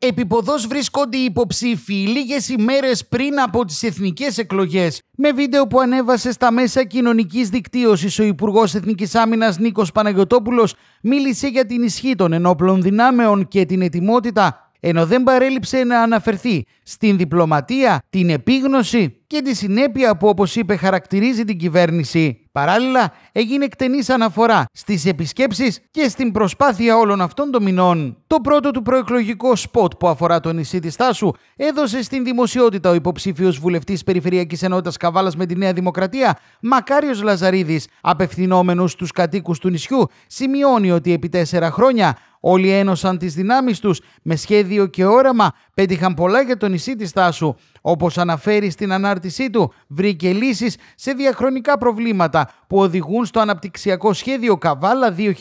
Επιποδός βρίσκονται οι υποψήφοι λίγες ημέρες πριν από τις εθνικές εκλογές. Με βίντεο που ανέβασε στα μέσα κοινωνικής δικτύωσης, ο Υπουργός Εθνικής Άμυνας Νίκος Παναγιωτόπουλος μίλησε για την ισχύ των ενόπλων δυνάμεων και την ετοιμότητα ενώ δεν παρέλειψε να αναφερθεί στην διπλωματία, την επίγνωση και τη συνέπεια που όπως είπε χαρακτηρίζει την κυβέρνηση. Παράλληλα έγινε εκτενής αναφορά στις επισκέψεις και στην προσπάθεια όλων αυτών των μηνών. Το πρώτο του προεκλογικό σποτ που αφορά το νησί της Τάσου έδωσε στην δημοσιότητα ο υποψήφιος βουλευτής Περιφερειακής Ενότητας Καβάλας με τη Νέα Δημοκρατία, Μακάριος Λαζαρίδης, απευθυνόμενος στους κατοίκους του νησιού, σημειώνει ότι επί τέσσερα χρόνια Όλοι ένωσαν τις δυνάμεις τους με σχέδιο και όραμα, πέτυχαν πολλά για το νησί της Τάσου. Όπως αναφέρει στην ανάρτησή του, βρήκε λύσεις σε διαχρονικά προβλήματα που οδηγούν στο αναπτυξιακό σχέδιο Καβάλα 2020-2050.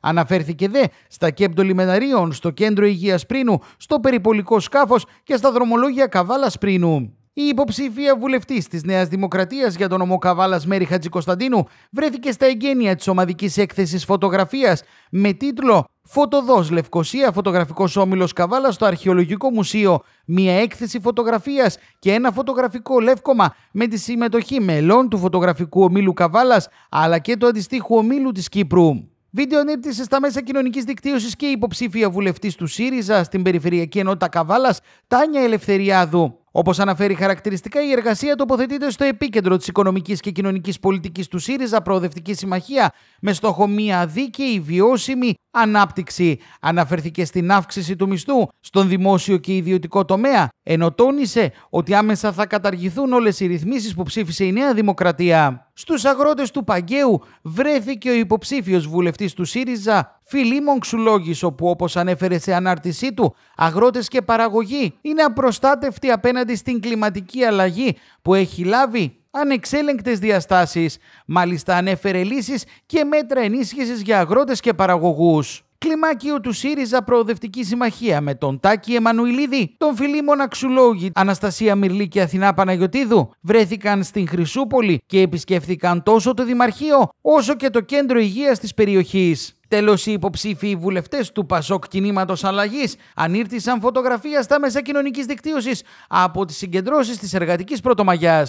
Αναφέρθηκε δε στα κέμπτο λιμεναρίων, στο κέντρο υγείας Πρίνου, στο περιπολικό σκάφος και στα δρομολόγια Καβάλας Πρίνου. Η υποψήφια βουλευτής της Νέας Δημοκρατίας για τον νομό Καβάλα Χατζη Κωνσταντίνου βρέθηκε στα εγγένεια της ομαδικής έκθεσης φωτογραφίας με τίτλο Φωτοδός Λευκοσία, φωτογραφικός όμιλος Καβάλα στο Αρχαιολογικό Μουσείο. Μία έκθεση φωτογραφίας και ένα φωτογραφικό λεύκομα με τη συμμετοχή μελών του φωτογραφικού ομίλου Καβάλας αλλά και του αντιστοίχου ομίλου της Κύπρου. Βίντεο ανήρτησε στα μέσα κοινωνικής δικτύωσης και η υποψήφια βουλευτής του ΣΥΡΙΖΑ στην Περιφερειακή Ενότητα Καβάλας, Τάνια Ελευθεριάδου. Όπως αναφέρει χαρακτηριστικά, η εργασία τοποθετείται στο επίκεντρο της οικονομικής και κοινωνικής πολιτικής του ΣΥΡΙΖΑ Προοδευτική Συμμαχία με στόχο μια δίκαιη, βιώσιμη ανάπτυξη. Αναφέρθηκε στην αύξηση του μισθού στον δημόσιο και ιδιωτικό τομέα, ενώ τόνισε ότι άμεσα θα καταργηθούν όλες οι ρυθμίσεις που ψήφισε η Νέα Δημοκρατία. Στους αγρότες του Παγκαίου βρέθηκε ο υποψήφιος βουλευτής του ΣΥΡΙΖΑ Φιλίμων Ξουλόγης, όπου όπως ανέφερε σε ανάρτησή του, αγρότες και παραγωγοί είναι απροστάτευτοι απέναντι στην κλιματική αλλαγή που έχει λάβει ανεξέλεγκτες διαστάσεις. Μάλιστα ανέφερε λύσεις και μέτρα ενίσχυσης για αγρότες και παραγωγούς κλιμάκιο του ΣΥΡΙΖΑ Προοδευτική Συμμαχία με τον Τάκη Εμμανουιλίδη, τον Φιλίμωνα Ξουλόγη, Αναστασία Μυρλή και Αθηνά Παναγιοτίδου, βρέθηκαν στην Χρυσούπολη και επισκέφθηκαν τόσο το Δημαρχείο όσο και το Κέντρο Υγείας της περιοχής. Τέλος, οι υποψήφοι βουλευτές του Πασόκ κινήματος Αλλαγής ανήρτησαν φωτογραφία στα μέσα κοινωνικής δικτύωσης από τις συγκεντρώσεις της Εργατικής Πρωτομαγιάς.